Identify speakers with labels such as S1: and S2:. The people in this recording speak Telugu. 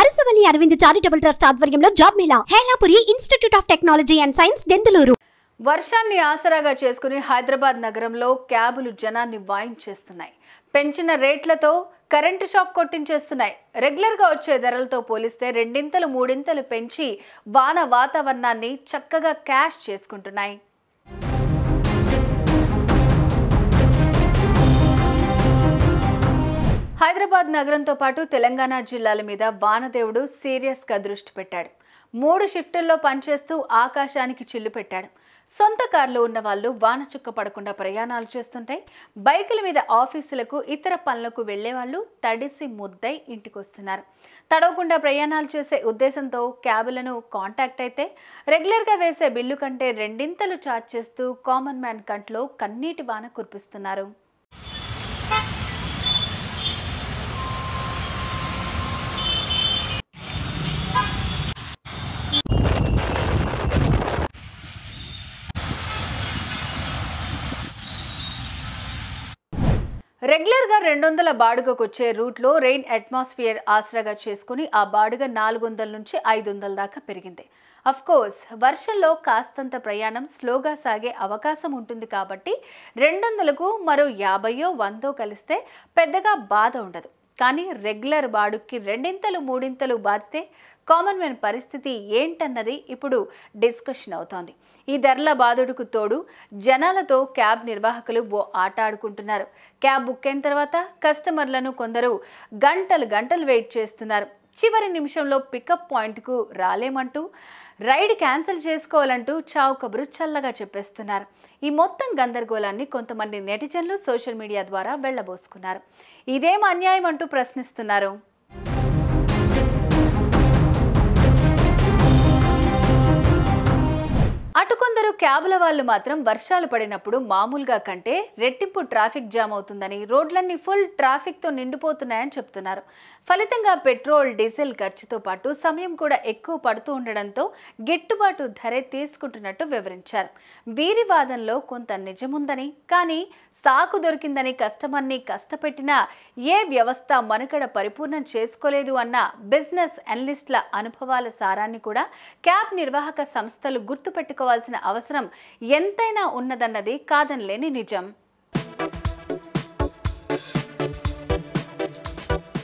S1: అరసవల్లి అరవింద్ చారిటబుల్ ట్రస్ట్ ఆధ్వర్యంలో job mela Helapuri institute of technology and science Denduluru వర్షాన్ని ఆసరాగా చేసుకుని హైదరాబాద్ నగరంలో క్యాబులు జనాన్ని వాయించేస్తున్నాయి పెంచిన రేట్లతో కరెంటు షాక్ కొట్టించేస్తున్నాయి రెగ్యులర్గా వచ్చే ధరలతో పోలిస్తే రెండింతలు మూడింతలు పెంచి వాన వాతావరణాన్ని చక్కగా క్యాష్ చేసుకుంటున్నాయి హైదరాబాద్ నగరంతో పాటు తెలంగాణ జిల్లాల మీద వానదేవుడు సీరియస్గా దృష్టి పెట్టాడు మూడు షిఫ్టుల్లో పనిచేస్తూ ఆకాశానికి చిల్లు పెట్టాడు సొంత కార్లో ఉన్న వాళ్ళు వాన చుక్క పడకుండా ప్రయాణాలు చేస్తుంటాయి బైకుల మీద ఆఫీసులకు ఇతర పనులకు వెళ్లే వాళ్ళు తడిసి ముద్దై ఇంటికి వస్తున్నారు తడవకుండా ప్రయాణాలు చేసే ఉద్దేశంతో క్యాబులను కాంటాక్ట్ అయితే రెగ్యులర్గా వేసే బిల్లు కంటే రెండింతలు ఛార్జ్ చేస్తూ కామన్ మ్యాన్ కంట్లో కన్నీటి వాన కురిపిస్తున్నారు రెగ్యులర్గా రెండు వందల బాడుగకు వచ్చే రూట్లో రెయిన్ అట్మాస్ఫియర్ ఆసరాగా చేసుకుని ఆ బాడుగ నాలుగు వందల నుంచి ఐదు వందల దాకా పెరిగింది కోర్స్ వర్షంలో కాస్తంత ప్రయాణం స్లోగా సాగే అవకాశం ఉంటుంది కాబట్టి రెండు వందలకు మరో యాభయో వందో కలిస్తే పెద్దగా బాధ ఉండదు కానీ రెగ్యులర్ బాడుక్కి రెండింతలు మూడింతలు బాధితే కామన్ మ్యాన్ పరిస్థితి ఏంటన్నది ఇప్పుడు డిస్కషన్ అవుతోంది ఈ ధరల బాధుడుకు తోడు జనాలతో క్యాబ్ నిర్వాహకులు ఓ ఆట ఆడుకుంటున్నారు క్యాబ్ బుక్ అయిన తర్వాత కస్టమర్లను కొందరు గంటలు గంటలు వెయిట్ చేస్తున్నారు చివరి నిమిషంలో పికప్ పాయింట్కు రాలేమంటూ రైడ్ క్యాన్సిల్ చేసుకోవాలంటూ చావు కబురు చల్లగా చెప్పేస్తున్నారు ఈ మొత్తం గందరగోళాన్ని కొంతమంది నెటిజన్లు సోషల్ మీడియా ద్వారా వెళ్లబోసుకున్నారు ఇదేం అన్యాయం అంటూ ప్రశ్నిస్తున్నారు క్యాబ్ల వాళ్ళు మాత్రం వర్షాలు పడినప్పుడు మామూలుగా కంటే రెట్టింపు ట్రాఫిక్ జామ్ అవుతుందని రోడ్లన్నీ ఫుల్ ట్రాఫిక్తో నిండిపోతున్నాయని చెప్తున్నారు ఫలితంగా పెట్రోల్ డీజిల్ ఖర్చుతో పాటు సమయం కూడా ఎక్కువ పడుతూ ఉండడంతో గిట్టుబాటు ధరే తీసుకుంటున్నట్టు వివరించారు వీరి వాదనలో కొంత నిజముందని కానీ సాకు దొరికిందని కస్టమర్ని కష్టపెట్టినా ఏ వ్యవస్థ మనుకడ పరిపూర్ణం చేసుకోలేదు అన్న బిజినెస్ అనలిస్టుల అనుభవాల సారాన్ని కూడా క్యాబ్ నిర్వాహక సంస్థలు గుర్తుపెట్టుకోవాల్సిన అవసరం అవసరం ఎంతైనా ఉన్నదన్నది కాదనలేని నిజం